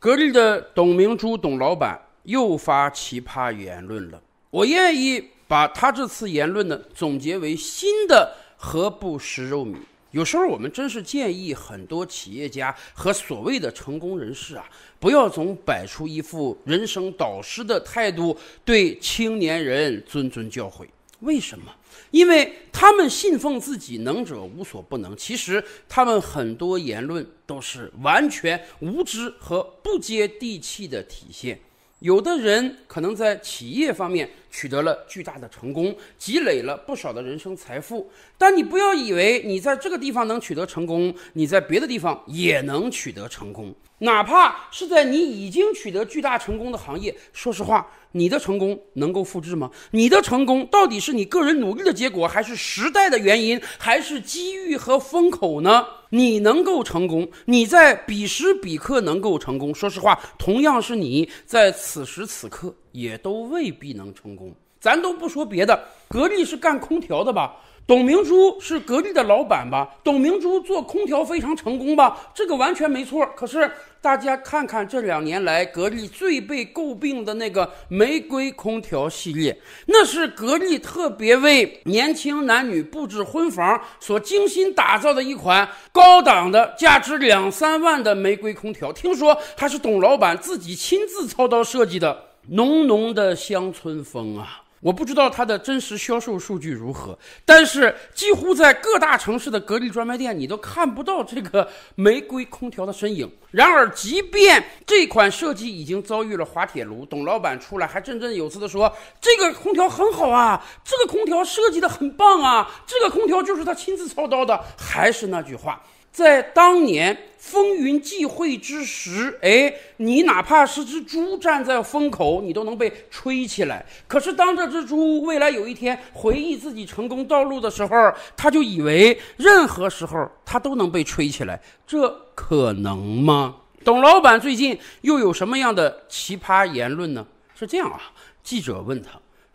格力的董明珠董老板又发奇葩言论了。我愿意把他这次言论呢总结为新的“何不食肉糜”。有时候我们真是建议很多企业家和所谓的成功人士啊，不要总摆出一副人生导师的态度，对青年人谆谆教诲。为什么？因为他们信奉自己能者无所不能。其实他们很多言论都是完全无知和不接地气的体现。有的人可能在企业方面取得了巨大的成功，积累了不少的人生财富，但你不要以为你在这个地方能取得成功，你在别的地方也能取得成功。哪怕是在你已经取得巨大成功的行业，说实话，你的成功能够复制吗？你的成功到底是你个人努力的结果，还是时代的原因，还是机遇和风口呢？你能够成功，你在彼时彼刻能够成功，说实话，同样是你在此时此刻，也都未必能成功。咱都不说别的，格力是干空调的吧？董明珠是格力的老板吧？董明珠做空调非常成功吧？这个完全没错。可是大家看看这两年来格力最被诟病的那个玫瑰空调系列，那是格力特别为年轻男女布置婚房所精心打造的一款高档的、价值两三万的玫瑰空调。听说它是董老板自己亲自操刀设计的，浓浓的乡村风啊！我不知道它的真实销售数据如何，但是几乎在各大城市的格力专卖店，你都看不到这个玫瑰空调的身影。然而，即便这款设计已经遭遇了滑铁卢，董老板出来还振振有词的说：“这个空调很好啊，这个空调设计的很棒啊，这个空调就是他亲自操刀的。”还是那句话。在当年风云际会之时，哎，你哪怕是只猪站在风口，你都能被吹起来。可是当这只猪未来有一天回忆自己成功道路的时候，他就以为任何时候他都能被吹起来，这可能吗？董老板最近又有什么样的奇葩言论呢？是这样啊，记者问他。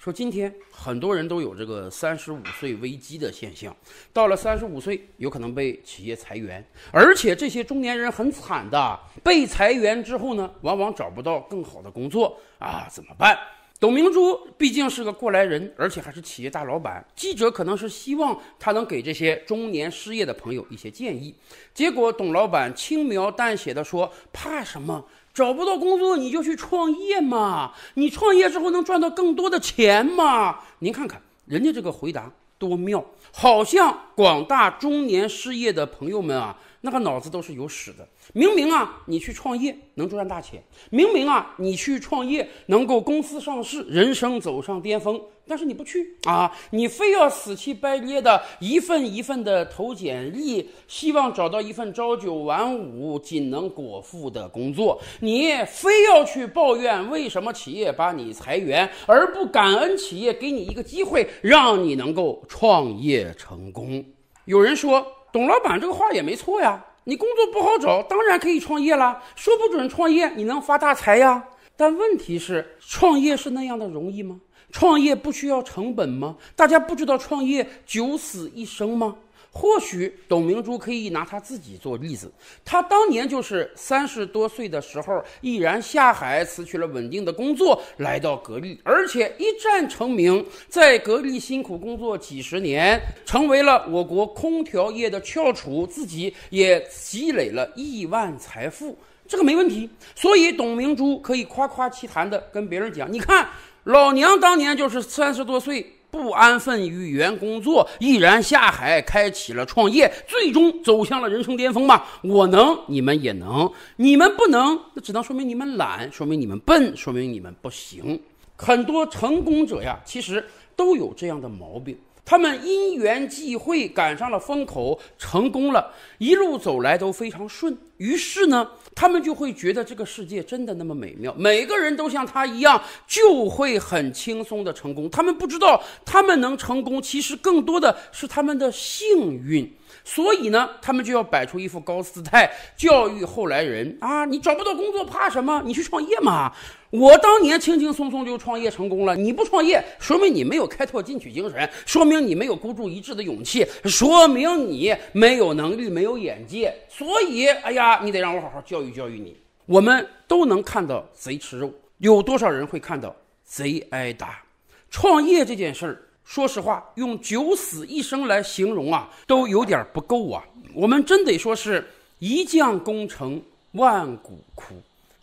说今天很多人都有这个三十五岁危机的现象，到了三十五岁有可能被企业裁员，而且这些中年人很惨的，被裁员之后呢，往往找不到更好的工作啊，怎么办？董明珠毕竟是个过来人，而且还是企业大老板，记者可能是希望他能给这些中年失业的朋友一些建议，结果董老板轻描淡写的说：怕什么？找不到工作，你就去创业嘛！你创业之后能赚到更多的钱嘛？您看看人家这个回答多妙，好像广大中年失业的朋友们啊。那个脑子都是有屎的。明明啊，你去创业能赚大钱；明明啊，你去创业能够公司上市，人生走上巅峰。但是你不去啊，你非要死气白咧的一份一份的投简历，希望找到一份朝九晚五、仅能果腹的工作。你非要去抱怨为什么企业把你裁员，而不感恩企业给你一个机会，让你能够创业成功。有人说。董老板这个话也没错呀，你工作不好找，当然可以创业了。说不准创业你能发大财呀。但问题是，创业是那样的容易吗？创业不需要成本吗？大家不知道创业九死一生吗？或许董明珠可以拿他自己做例子，他当年就是三十多岁的时候毅然下海辞去了稳定的工作，来到格力，而且一战成名，在格力辛苦工作几十年，成为了我国空调业的翘楚，自己也积累了亿万财富，这个没问题。所以董明珠可以夸夸其谈的跟别人讲：“你看，老娘当年就是三十多岁。”不安分于原工作，毅然下海，开启了创业，最终走向了人生巅峰吧。我能，你们也能，你们不能，那只能说明你们懒，说明你们笨，说明你们不行。很多成功者呀，其实都有这样的毛病，他们因缘际会，赶上了风口，成功了，一路走来都非常顺。于是呢，他们就会觉得这个世界真的那么美妙，每个人都像他一样，就会很轻松的成功。他们不知道，他们能成功，其实更多的是他们的幸运。所以呢，他们就要摆出一副高姿态，教育后来人啊：“你找不到工作，怕什么？你去创业嘛！我当年轻轻松松就创业成功了，你不创业，说明你没有开拓进取精神，说明你没有孤注一掷的勇气，说明你没有能力，没有眼界。”所以，哎呀。你得让我好好教育教育你。我们都能看到贼吃肉，有多少人会看到贼挨打？创业这件事儿，说实话，用九死一生来形容啊，都有点不够啊。我们真得说是一将功成万骨枯。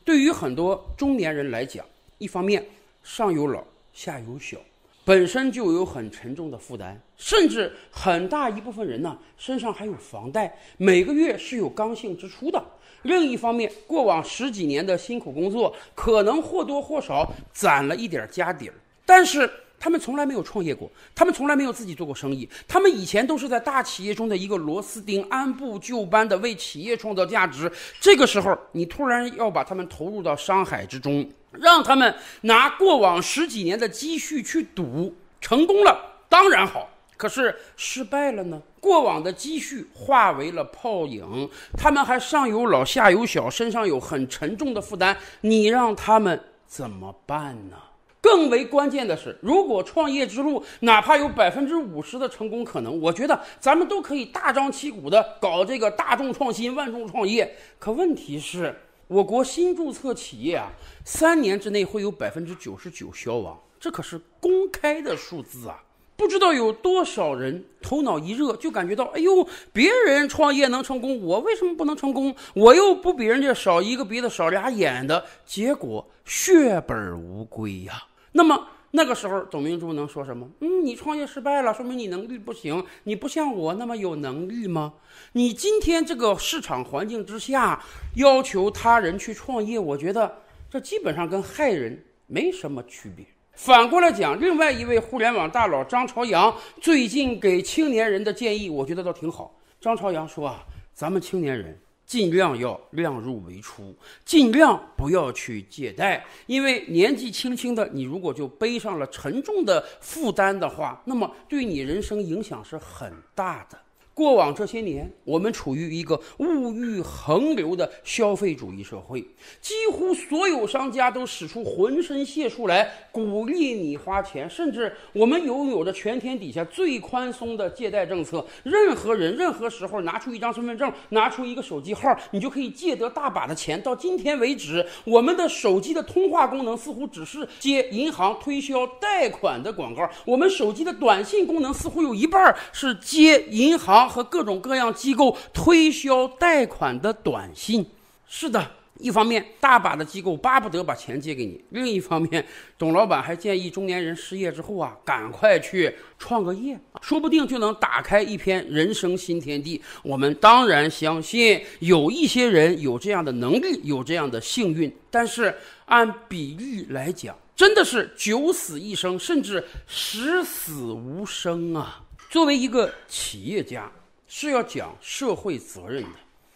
对于很多中年人来讲，一方面上有老，下有小。本身就有很沉重的负担，甚至很大一部分人呢，身上还有房贷，每个月是有刚性支出的。另一方面，过往十几年的辛苦工作，可能或多或少攒了一点家底儿，但是他们从来没有创业过，他们从来没有自己做过生意，他们以前都是在大企业中的一个螺丝钉，按部就班的为企业创造价值。这个时候，你突然要把他们投入到商海之中。让他们拿过往十几年的积蓄去赌，成功了当然好，可是失败了呢？过往的积蓄化为了泡影，他们还上有老下有小，身上有很沉重的负担，你让他们怎么办呢？更为关键的是，如果创业之路哪怕有百分之五十的成功可能，我觉得咱们都可以大张旗鼓的搞这个大众创新、万众创业。可问题是。我国新注册企业啊，三年之内会有百分之九十九消亡，这可是公开的数字啊！不知道有多少人头脑一热就感觉到，哎呦，别人创业能成功，我为什么不能成功？我又不比人家少一个鼻子少俩眼的，结果血本无归呀！那么。那个时候，董明珠能说什么？嗯，你创业失败了，说明你能力不行，你不像我那么有能力吗？你今天这个市场环境之下，要求他人去创业，我觉得这基本上跟害人没什么区别。反过来讲，另外一位互联网大佬张朝阳最近给青年人的建议，我觉得倒挺好。张朝阳说啊，咱们青年人。尽量要量入为出，尽量不要去借贷，因为年纪轻轻的你，如果就背上了沉重的负担的话，那么对你人生影响是很大的。过往这些年，我们处于一个物欲横流的消费主义社会，几乎所有商家都使出浑身解数来鼓励你花钱，甚至我们拥有着全天底下最宽松的借贷政策。任何人、任何时候拿出一张身份证，拿出一个手机号，你就可以借得大把的钱。到今天为止，我们的手机的通话功能似乎只是接银行推销贷款的广告，我们手机的短信功能似乎有一半是接银行。和各种各样机构推销贷款的短信，是的，一方面大把的机构巴不得把钱借给你，另一方面，董老板还建议中年人失业之后啊，赶快去创个业，说不定就能打开一片人生新天地。我们当然相信有一些人有这样的能力，有这样的幸运，但是按比例来讲，真的是九死一生，甚至十死无生啊。作为一个企业家，是要讲社会责任的。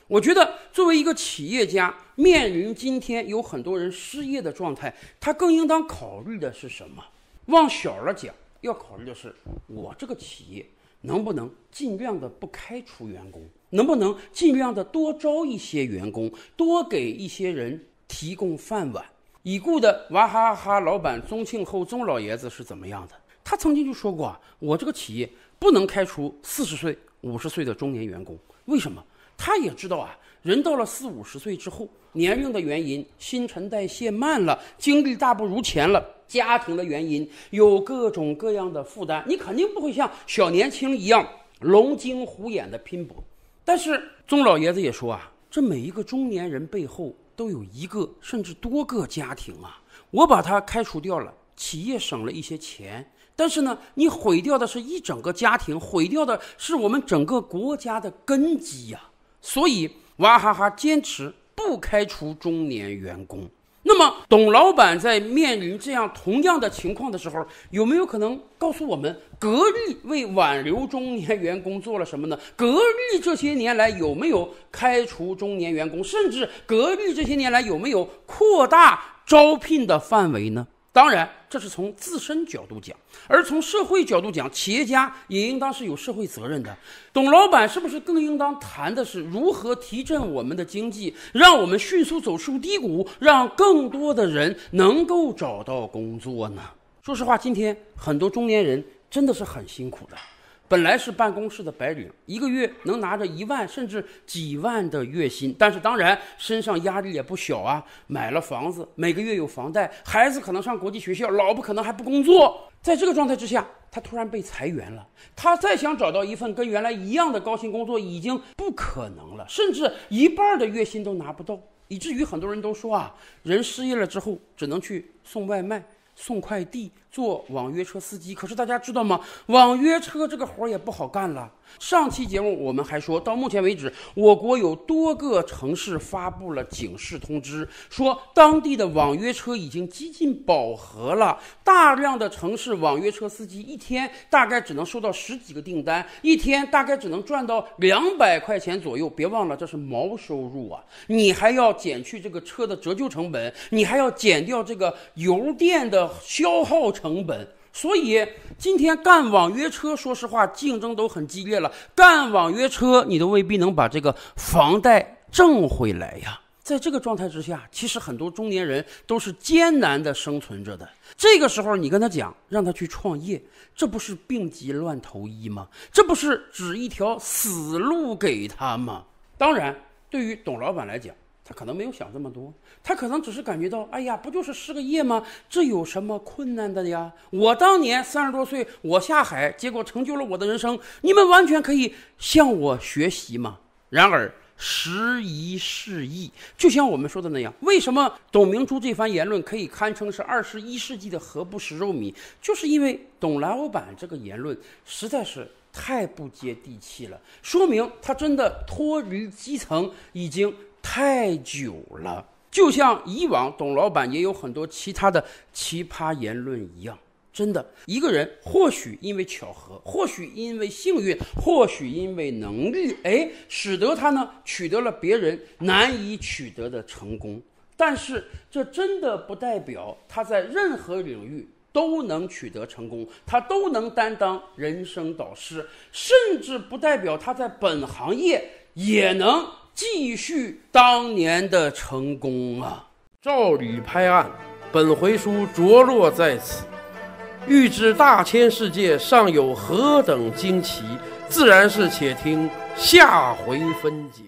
我觉得，作为一个企业家，面临今天有很多人失业的状态，他更应当考虑的是什么？往小了讲，要考虑的是我这个企业能不能尽量的不开除员工，能不能尽量的多招一些员工，多给一些人提供饭碗。已故的娃哈哈老板宗庆后宗老爷子是怎么样的？他曾经就说过啊，我这个企业不能开除四十岁、五十岁的中年员工，为什么？他也知道啊，人到了四五十岁之后，年龄的原因，新陈代谢慢了，精力大不如前了，家庭的原因，有各种各样的负担，你肯定不会像小年轻一样龙精虎眼的拼搏。但是，宗老爷子也说啊，这每一个中年人背后都有一个甚至多个家庭啊，我把他开除掉了，企业省了一些钱。但是呢，你毁掉的是一整个家庭，毁掉的是我们整个国家的根基呀。所以，娃哈哈坚持不开除中年员工。那么，董老板在面临这样同样的情况的时候，有没有可能告诉我们，格力为挽留中年员工做了什么呢？格力这些年来有没有开除中年员工？甚至，格力这些年来有没有扩大招聘的范围呢？当然。这是从自身角度讲，而从社会角度讲，企业家也应当是有社会责任的。董老板是不是更应当谈的是如何提振我们的经济，让我们迅速走出低谷，让更多的人能够找到工作呢？说实话，今天很多中年人真的是很辛苦的。本来是办公室的白领，一个月能拿着一万甚至几万的月薪，但是当然身上压力也不小啊。买了房子，每个月有房贷，孩子可能上国际学校，老婆可能还不工作。在这个状态之下，他突然被裁员了。他再想找到一份跟原来一样的高薪工作，已经不可能了，甚至一半的月薪都拿不到，以至于很多人都说啊，人失业了之后只能去送外卖。送快递、做网约车司机，可是大家知道吗？网约车这个活儿也不好干了。上期节目我们还说到，目前为止，我国有多个城市发布了警示通知，说当地的网约车已经接近饱和了。大量的城市网约车司机一天大概只能收到十几个订单，一天大概只能赚到两百块钱左右。别忘了，这是毛收入啊，你还要减去这个车的折旧成本，你还要减掉这个油电的消耗成本。所以今天干网约车，说实话，竞争都很激烈了。干网约车，你都未必能把这个房贷挣回来呀。在这个状态之下，其实很多中年人都是艰难的生存着的。这个时候，你跟他讲让他去创业，这不是病急乱投医吗？这不是指一条死路给他吗？当然，对于董老板来讲。他可能没有想这么多，他可能只是感觉到，哎呀，不就是失个业吗？这有什么困难的呀？我当年三十多岁，我下海，结果成就了我的人生。你们完全可以向我学习嘛。然而时移世易，就像我们说的那样，为什么董明珠这番言论可以堪称是二十一世纪的“何不食肉糜”？就是因为董老板这个言论实在是太不接地气了，说明他真的脱离基层，已经。太久了，就像以往董老板也有很多其他的奇葩言论一样。真的，一个人或许因为巧合，或许因为幸运，或许因为能力，哎，使得他呢取得了别人难以取得的成功。但是这真的不代表他在任何领域都能取得成功，他都能担当人生导师，甚至不代表他在本行业也能。继续当年的成功啊！照吕拍案，本回书着落在此。欲知大千世界尚有何等惊奇，自然是且听下回分解。